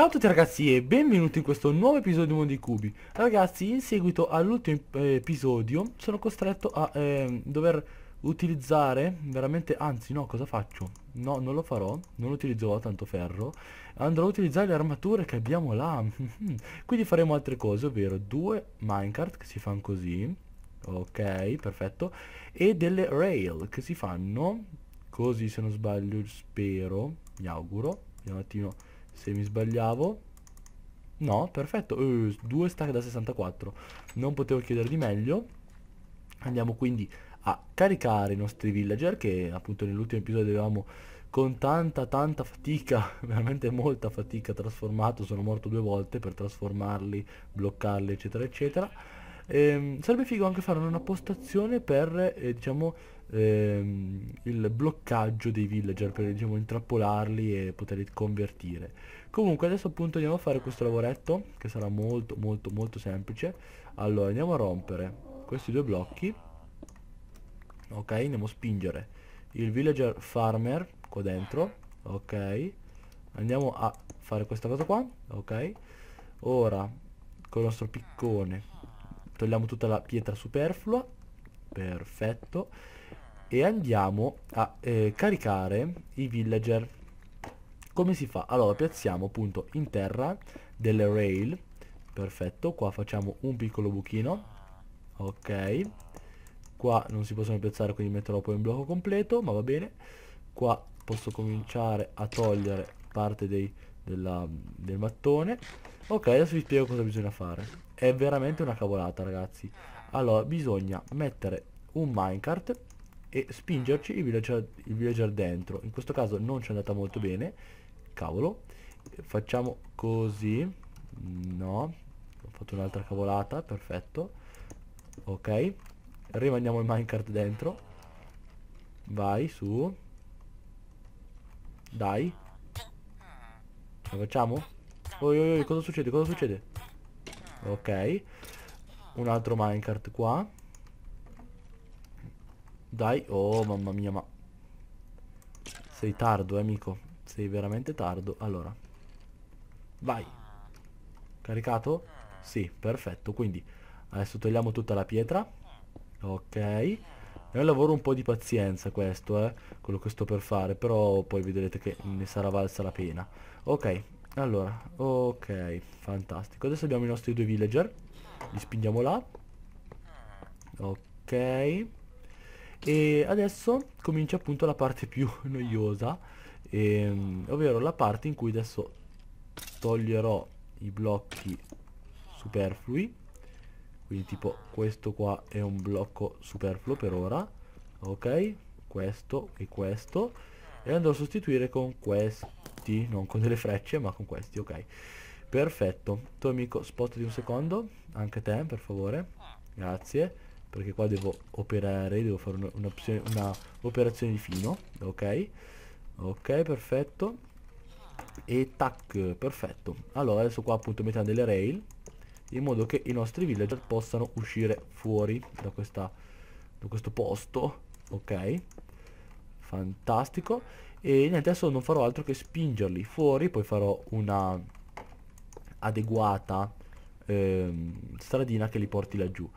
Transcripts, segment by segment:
Ciao a tutti ragazzi e benvenuti in questo nuovo episodio di Mondi Cubi Ragazzi in seguito all'ultimo eh, episodio sono costretto a eh, dover utilizzare veramente anzi no cosa faccio? No non lo farò non utilizzerò tanto ferro andrò a utilizzare le armature che abbiamo là Quindi faremo altre cose ovvero due minecart che si fanno così Ok perfetto e delle rail che si fanno così se non sbaglio spero mi auguro Vediamo un attimo se mi sbagliavo no perfetto uh, due stack da 64 non potevo chiedere di meglio andiamo quindi a caricare i nostri villager che appunto nell'ultimo episodio avevamo con tanta tanta fatica veramente molta fatica trasformato sono morto due volte per trasformarli bloccarli eccetera eccetera e, ehm, sarebbe figo anche fare una postazione per eh, diciamo ehm, il bloccaggio dei villager per diciamo intrappolarli e poterli convertire comunque adesso appunto andiamo a fare questo lavoretto che sarà molto molto molto semplice allora andiamo a rompere questi due blocchi ok andiamo a spingere il villager farmer qua dentro ok andiamo a fare questa cosa qua ok ora con il nostro piccone togliamo tutta la pietra superflua perfetto e andiamo a eh, caricare i villager come si fa? allora piazziamo appunto in terra delle rail perfetto qua facciamo un piccolo buchino ok qua non si possono piazzare quindi metterò poi un blocco completo ma va bene qua posso cominciare a togliere parte dei, della, del mattone ok adesso vi spiego cosa bisogna fare è veramente una cavolata ragazzi allora bisogna mettere un minecart e spingerci mm. il cioè villager, il villager dentro in questo caso non ci è andata molto bene cavolo facciamo così no ho fatto un'altra cavolata perfetto ok rimandiamo il minecart dentro vai su dai lo facciamo? Oi, oi, oi, cosa succede? Cosa succede? Ok. Un altro minecart qua. Dai, oh mamma mia, ma... Sei tardo, eh, amico. Sei veramente tardo. Allora. Vai. Caricato? Sì, perfetto. Quindi adesso togliamo tutta la pietra. Ok. È un lavoro un po' di pazienza questo, eh. Quello che sto per fare. Però poi vedrete che ne sarà valsa la pena. Ok. Allora. Ok. Fantastico. Adesso abbiamo i nostri due villager. Li spingiamo là. Ok e adesso comincia appunto la parte più noiosa ehm, ovvero la parte in cui adesso toglierò i blocchi superflui quindi tipo questo qua è un blocco superfluo per ora ok questo e questo e andrò a sostituire con questi non con delle frecce ma con questi ok perfetto tuo amico spostati un secondo anche te per favore grazie perché qua devo operare, devo fare un'operazione una di fino, ok? Ok, perfetto. E tac, perfetto. Allora, adesso qua appunto mettiamo delle rail, in modo che i nostri villager possano uscire fuori da, questa, da questo posto, ok? Fantastico. E niente, adesso non farò altro che spingerli fuori, poi farò una adeguata ehm, stradina che li porti laggiù.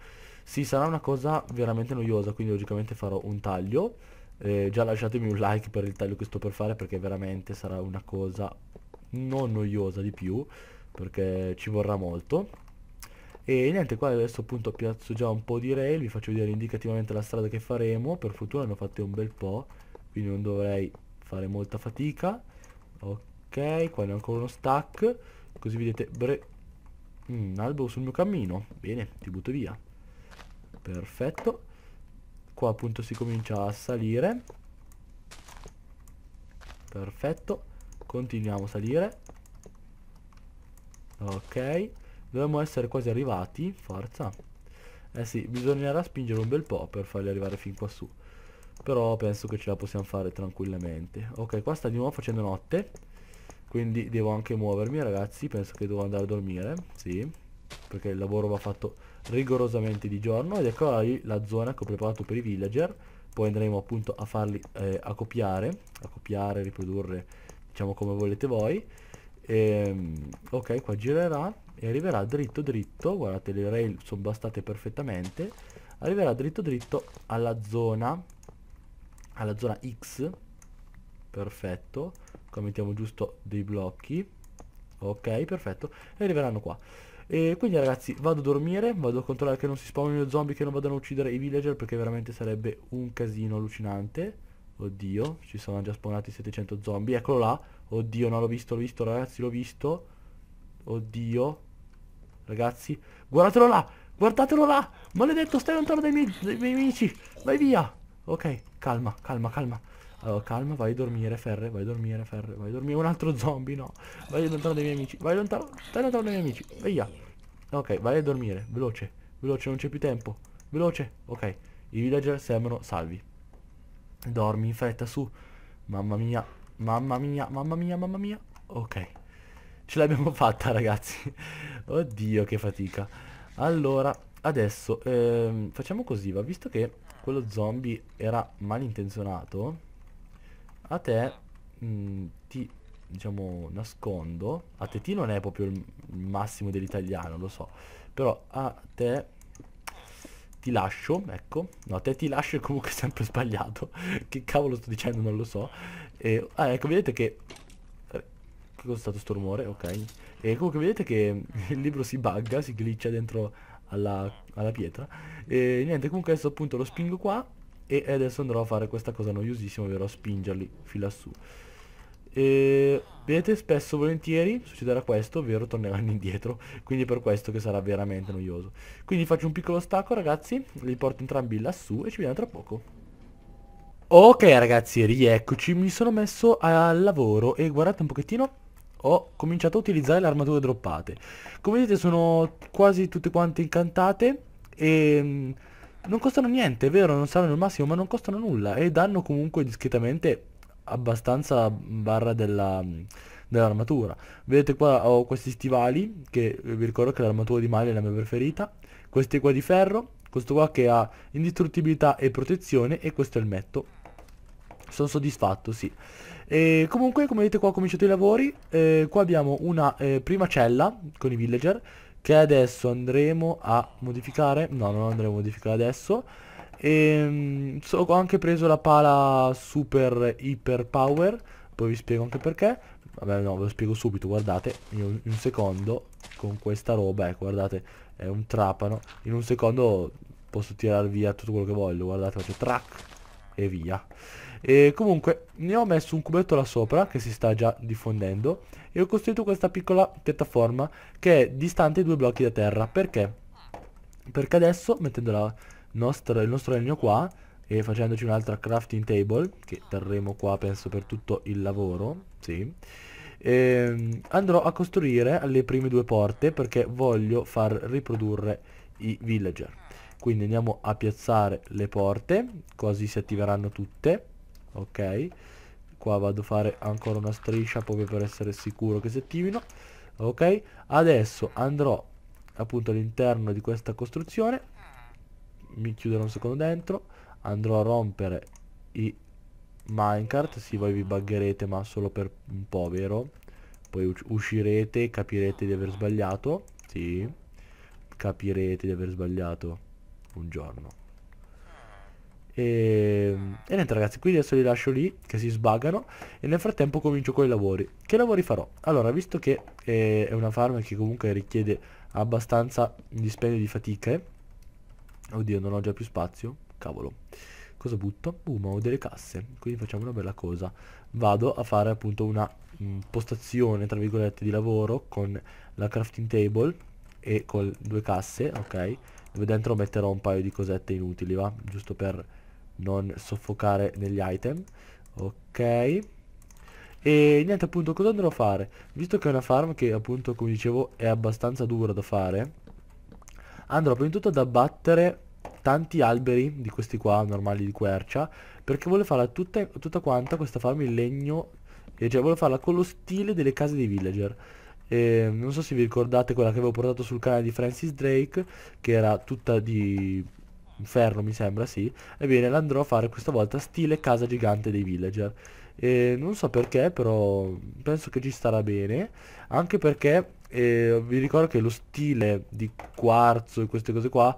Sì, sarà una cosa veramente noiosa, quindi logicamente farò un taglio. Eh, già lasciatemi un like per il taglio che sto per fare perché veramente sarà una cosa non noiosa di più, perché ci vorrà molto. E niente, qua adesso appunto piazzo già un po' di rail, vi faccio vedere indicativamente la strada che faremo, per fortuna ne ho fatte un bel po', quindi non dovrei fare molta fatica. Ok, qua ne ho ancora uno stack, così vedete... Bre... Mm, albero sul mio cammino, bene, ti butto via perfetto qua appunto si comincia a salire perfetto continuiamo a salire ok dovremmo essere quasi arrivati forza eh sì bisognerà spingere un bel po' per farli arrivare fin quassù su però penso che ce la possiamo fare tranquillamente ok qua sta di nuovo facendo notte quindi devo anche muovermi ragazzi penso che devo andare a dormire sì perché il lavoro va fatto rigorosamente di giorno ed ecco la zona che ho preparato per i villager poi andremo appunto a farli eh, a copiare a copiare, riprodurre diciamo come volete voi e, ehm, ok qua girerà e arriverà dritto dritto guardate le rail sono bastate perfettamente arriverà dritto dritto alla zona alla zona X perfetto qua mettiamo giusto dei blocchi ok perfetto e arriveranno qua e quindi ragazzi vado a dormire, vado a controllare che non si spawnino zombie, che non vadano a uccidere i villager perché veramente sarebbe un casino allucinante. Oddio, ci sono già spawnati 700 zombie, eccolo là. Oddio, no, l'ho visto, l'ho visto ragazzi, l'ho visto. Oddio. Ragazzi, guardatelo là, guardatelo là. Maledetto, stai lontano dai miei, dai miei amici. Vai via. Ok, calma, calma, calma. Allora, calma, vai a dormire, Ferre, vai a dormire, Ferre, vai a dormire. Un altro zombie, no. Vai lontano dai miei amici, vai lontano, stai lontano dai miei amici. Via. Ok, vai a dormire, veloce, veloce, non c'è più tempo. Veloce, ok. I villager sembrano salvi. Dormi in fretta, su. Mamma mia, mamma mia, mamma mia, mamma mia. Ok. Ce l'abbiamo fatta, ragazzi. Oddio, che fatica. Allora, adesso, ehm, facciamo così, va. Visto che quello zombie era malintenzionato... A te mh, mm, ti diciamo nascondo. A te ti non è proprio il massimo dell'italiano, lo so. Però a te ti lascio, ecco. No, a te ti lascio è comunque sempre sbagliato. che cavolo sto dicendo, non lo so. E, ah, ecco, vedete che eh, che cos'è stato sto rumore? Ok. E comunque vedete che il libro si bugga, si glitcha dentro alla, alla pietra. E niente, comunque adesso appunto lo spingo qua e adesso andrò a fare questa cosa noiosissima ovvero a spingerli fin lassù e, vedete spesso volentieri succederà questo ovvero torneranno indietro quindi è per questo che sarà veramente noioso quindi faccio un piccolo stacco ragazzi li porto entrambi lassù e ci vediamo tra poco Ok ragazzi, rieccoci, mi sono messo al lavoro e guardate un pochettino, ho cominciato a utilizzare le armature droppate. Come vedete sono quasi tutte quante incantate e mm, non costano niente, è vero, non saranno il massimo, ma non costano nulla e danno comunque discretamente abbastanza barra dell'armatura. Vedete qua ho questi stivali, che vi ricordo che l'armatura di Mali è la mia preferita, questi qua di ferro, questo qua che ha indistruttibilità e protezione e questo è il metto. Sono soddisfatto, sì. E comunque, come vedete qua ho cominciato i lavori, eh, qua abbiamo una eh, prima cella con i villager, che adesso andremo a modificare no non andremo a modificare adesso e ehm, so, ho anche preso la pala super hyper power poi vi spiego anche perché vabbè no ve lo spiego subito guardate in un, secondo con questa roba ecco guardate è un trapano in un secondo posso tirar via tutto quello che voglio guardate faccio track e via e comunque ne ho messo un cubetto là sopra che si sta già diffondendo e ho costruito questa piccola piattaforma che è distante due blocchi da terra. Perché? Perché adesso mettendo nostra, il nostro legno qua e facendoci un'altra crafting table che terremo qua penso per tutto il lavoro, sì. E ehm, andrò a costruire le prime due porte perché voglio far riprodurre i villager quindi andiamo a piazzare le porte così si attiveranno tutte ok qua vado a fare ancora una striscia proprio per essere sicuro che si attivino ok adesso andrò appunto all'interno di questa costruzione mi chiuderò un secondo dentro andrò a rompere i minecart sì voi vi buggerete ma solo per un po' vero poi uscirete capirete di aver sbagliato sì capirete di aver sbagliato un giorno e e niente ragazzi, qui adesso li lascio lì, che si sbagano, e nel frattempo comincio con i lavori. Che lavori farò? Allora, visto che eh, è una farm che comunque richiede abbastanza dispendio di fatiche, oddio non ho già più spazio, cavolo. Cosa butto? Uh, ma ho delle casse, quindi facciamo una bella cosa. Vado a fare appunto una mh, mm, postazione, tra virgolette, di lavoro con la crafting table e con due casse, ok? Dove dentro metterò un paio di cosette inutili, va? Giusto per non soffocare negli item ok e niente appunto cosa andrò a fare visto che è una farm che appunto come dicevo è abbastanza dura da fare andrò prima di tutto ad abbattere tanti alberi di questi qua normali di quercia perché vuole farla tutta, tutta quanta questa farm in legno e cioè vuole farla con lo stile delle case dei villager e, non so se vi ricordate quella che avevo portato sul canale di Francis Drake che era tutta di ferro mi sembra, sì. Ebbene, l'andrò a fare questa volta stile casa gigante dei villager. E non so perché, però penso che ci starà bene. Anche perché eh, vi ricordo che lo stile di quarzo e queste cose qua,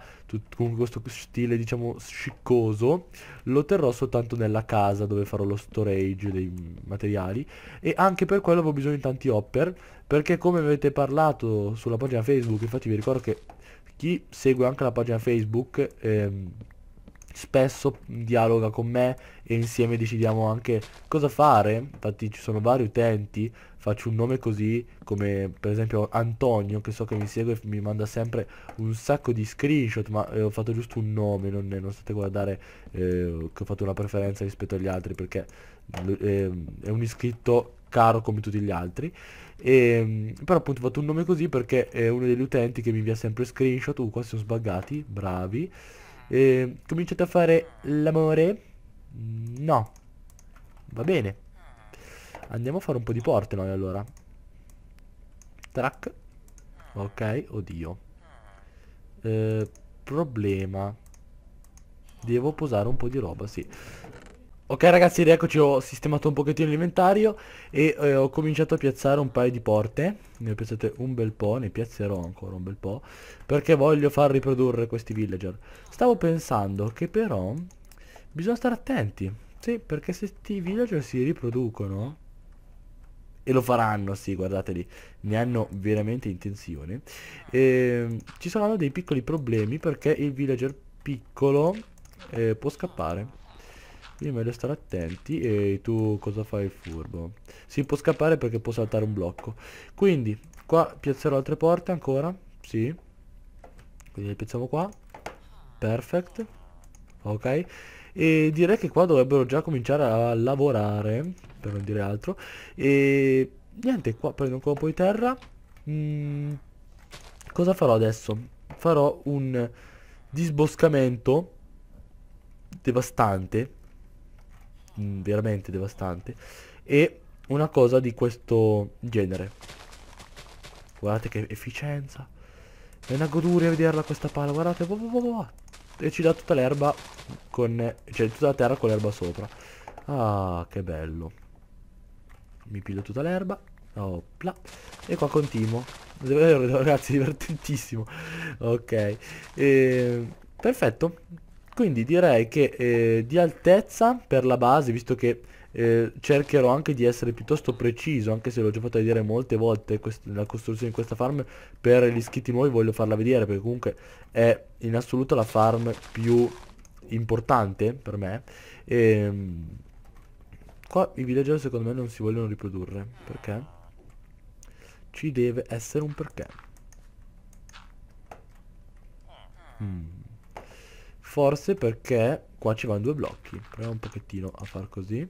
con questo stile diciamo sciccoso, lo terrò soltanto nella casa dove farò lo storage dei materiali. E anche per quello avevo bisogno di tanti hopper, perché come avete parlato sulla pagina Facebook, infatti vi ricordo che chi segue anche la pagina Facebook ehm, spesso dialoga con me e insieme decidiamo anche cosa fare, infatti ci sono vari utenti, faccio un nome così come per esempio Antonio che so che mi segue e mi manda sempre un sacco di screenshot ma eh, ho fatto giusto un nome, non, non state a guardare eh, che ho fatto una preferenza rispetto agli altri perché eh, è un iscritto caro come tutti gli altri. E, ehm, però appunto ho fatto un nome così perché è uno degli utenti che mi invia sempre screenshot, uh qua sono sbaggati, bravi. E, ehm, cominciate a fare l'amore? No. Va bene. Andiamo a fare un po' di porte noi allora. Track. Ok, oddio. Eh, problema. Devo posare un po' di roba, sì. Ok ragazzi, eccoci, ho sistemato un pochettino l'inventario e eh, ho cominciato a piazzare un paio di porte, ne ho piazzate un bel po', ne piazzerò ancora un bel po', perché voglio far riprodurre questi villager. Stavo pensando che però bisogna stare attenti, sì, perché se questi villager si riproducono, e lo faranno, sì, guardateli, ne hanno veramente intenzione, e, ehm, ci saranno dei piccoli problemi perché il villager piccolo eh, può scappare. Io meglio stare attenti e tu cosa fai furbo? Si può scappare perché può saltare un blocco. Quindi qua piazzerò altre porte ancora. Sì. Quindi le piazziamo qua. Perfect. Ok. E direi che qua dovrebbero già cominciare a lavorare, per non dire altro. E niente, qua prendo ancora un po' di terra. Mm. cosa farò adesso? Farò un disboscamento devastante Mm, veramente devastante e una cosa di questo genere guardate che efficienza è una goduria vederla questa palla guardate boh, boh, boh, e ci dà tutta l'erba con cioè tutta la terra con l'erba sopra ah che bello mi piglio tutta l'erba Opla. E qua continuo. ragazzi, divertentissimo. Ok. E... Ehm, perfetto quindi direi che eh, di altezza per la base visto che eh, cercherò anche di essere piuttosto preciso anche se l'ho già fatto vedere molte volte la costruzione di questa farm per gli iscritti nuovi voglio farla vedere perché comunque è in assoluto la farm più importante per me e, ehm, qua i villager secondo me non si vogliono riprodurre perché ci deve essere un perché mm. Forse perché qua ci vanno due blocchi. Proviamo un pochettino a far così.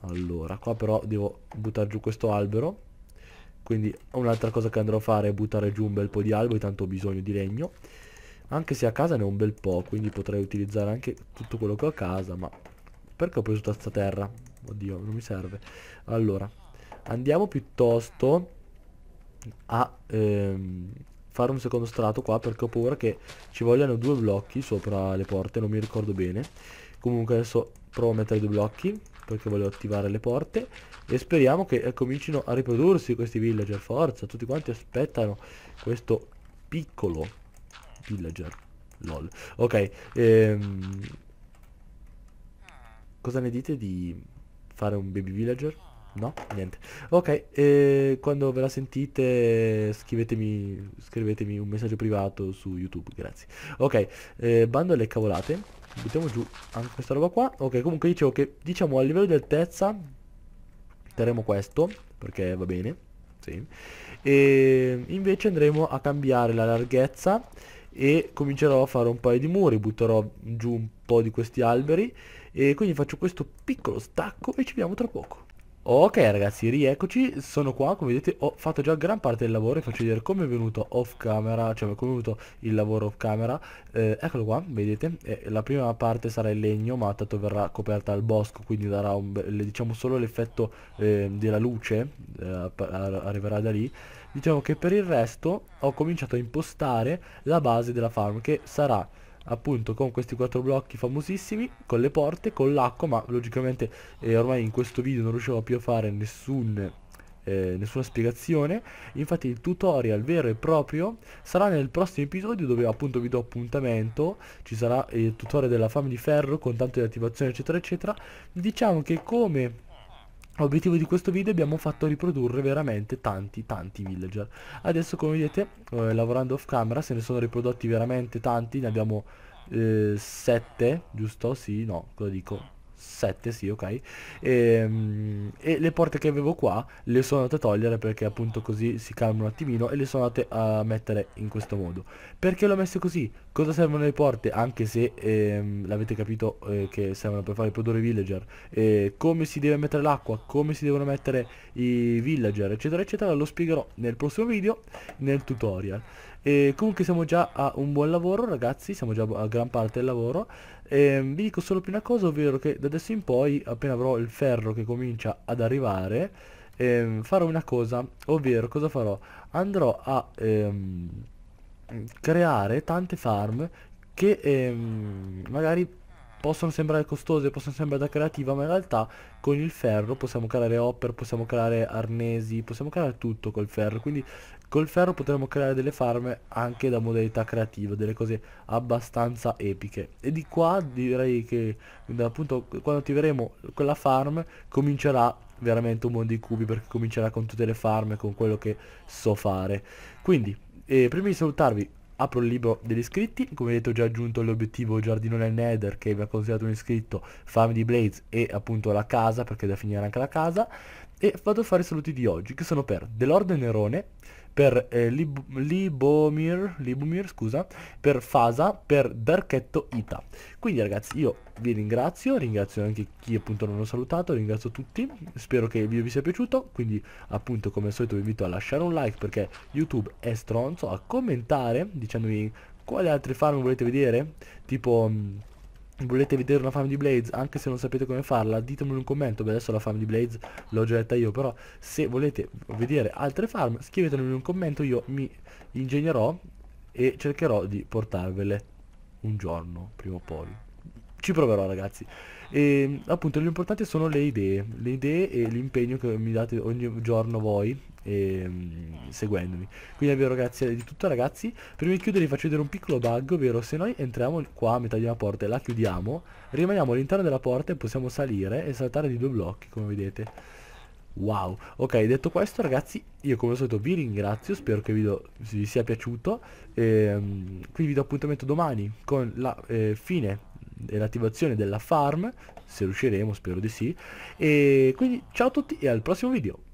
Allora, qua però devo buttare giù questo albero. Quindi un'altra cosa che andrò a fare è buttare giù un bel po' di albero tanto ho bisogno di legno. Anche se a casa ne ho un bel po', quindi potrei utilizzare anche tutto quello che ho a casa, ma... Perché ho preso tutta sta terra? Oddio, non mi serve. Allora, andiamo piuttosto a... Ehm fare un secondo strato qua perché ho paura che ci vogliano due blocchi sopra le porte, non mi ricordo bene. Comunque adesso provo a mettere due blocchi perché voglio attivare le porte e speriamo che eh, comincino a riprodursi questi villager, forza, tutti quanti aspettano questo piccolo villager, lol. Ok, ehm, cosa ne dite di fare un baby villager? No? Niente. Ok, eh, quando ve la sentite scrivetemi, scrivetemi, un messaggio privato su YouTube, grazie. Ok, eh, bando alle cavolate. Buttiamo giù anche questa roba qua. Ok, comunque dicevo che diciamo a livello di altezza terremo questo, perché va bene. Sì. E invece andremo a cambiare la larghezza e comincerò a fare un paio di muri, butterò giù un po' di questi alberi e quindi faccio questo piccolo stacco e ci vediamo tra poco. Ok ragazzi, rieccoci, sono qua, come vedete ho fatto già gran parte del lavoro, e faccio vedere come è venuto off camera, cioè come è venuto il lavoro off camera, eh, eccolo qua, vedete, eh, la prima parte sarà il legno ma tanto verrà coperta al bosco, quindi darà un, diciamo solo l'effetto eh, della luce, eh, arriverà da lì, diciamo che per il resto ho cominciato a impostare la base della farm che sarà appunto con questi quattro blocchi famosissimi con le porte, con l'acqua ma logicamente eh, ormai in questo video non riuscivo più a fare nessun eh, nessuna spiegazione infatti il tutorial vero e proprio sarà nel prossimo episodio dove appunto vi do appuntamento ci sarà eh, il tutorial della fame di ferro con tanto di attivazione eccetera eccetera diciamo che come Obiettivo di questo video abbiamo fatto riprodurre veramente tanti tanti villager Adesso come vedete eh, lavorando off camera se ne sono riprodotti veramente tanti Ne abbiamo 7 eh, giusto? Sì no cosa dico 7 sì ok e, ehm, e, le porte che avevo qua le sono andate a togliere perché appunto così si calma un attimino e le sono andate a mettere in questo modo perché l'ho messo così cosa servono le porte anche se ehm, l'avete capito eh, che servono per fare il produrre villager eh, come si deve mettere l'acqua come si devono mettere i villager eccetera eccetera lo spiegherò nel prossimo video nel tutorial e comunque siamo già a un buon lavoro ragazzi siamo già a gran parte del lavoro eh, vi dico solo più una cosa ovvero che da adesso in poi appena avrò il ferro che comincia ad arrivare ehm, farò una cosa ovvero cosa farò andrò a ehm, creare tante farm che ehm, magari possono sembrare costose, possono sembrare da creativa, ma in realtà con il ferro possiamo creare hopper, possiamo creare arnesi, possiamo creare tutto col ferro, quindi Col ferro potremmo creare delle farm anche da modalità creativa, delle cose abbastanza epiche. E di qua direi che appunto quando attiveremo quella farm comincerà veramente un mondo di cubi perché comincerà con tutte le farm e con quello che so fare. Quindi, eh, prima di salutarvi apro il libro degli iscritti, come detto ho già aggiunto l'obiettivo Giardino nel Nether che vi ha consigliato un iscritto, Farm di blades e appunto la casa perché è da finire anche la casa e vado a fare i saluti di oggi che sono per The Lord Delord Nerone per eh, Lib Libomir, Libomir scusa, per Fasa, per Darchetto Ita. Quindi ragazzi io vi ringrazio, ringrazio anche chi appunto non ho salutato, ringrazio tutti, spero che il video vi sia piaciuto, quindi appunto come al solito vi invito a lasciare un like perché YouTube è stronzo, a commentare dicendomi quali altri farm volete vedere, tipo mm, volete vedere una farm di Blaze anche se non sapete come farla ditemelo in un commento beh adesso la farm di Blaze l'ho già detta io però se volete vedere altre farm scrivetemelo in un commento io mi ingegnerò e cercherò di portarvele un giorno prima o poi ci proverò ragazzi e appunto l'importante sono le idee, le idee e l'impegno che mi date ogni giorno voi e, ehm, seguendomi. Quindi è vero ragazzi, è di tutto ragazzi. Prima di chiudere vi faccio vedere un piccolo bug, ovvero se noi entriamo qua a metà di una porta e la chiudiamo, rimaniamo all'interno della porta e possiamo salire e saltare di due blocchi come vedete. Wow, ok detto questo ragazzi io come al solito vi ringrazio, spero che il video vi sia piaciuto e, ehm, quindi vi do appuntamento domani con la eh, fine dell'attivazione della farm, se riusciremo, spero di sì. E quindi ciao a tutti e al prossimo video.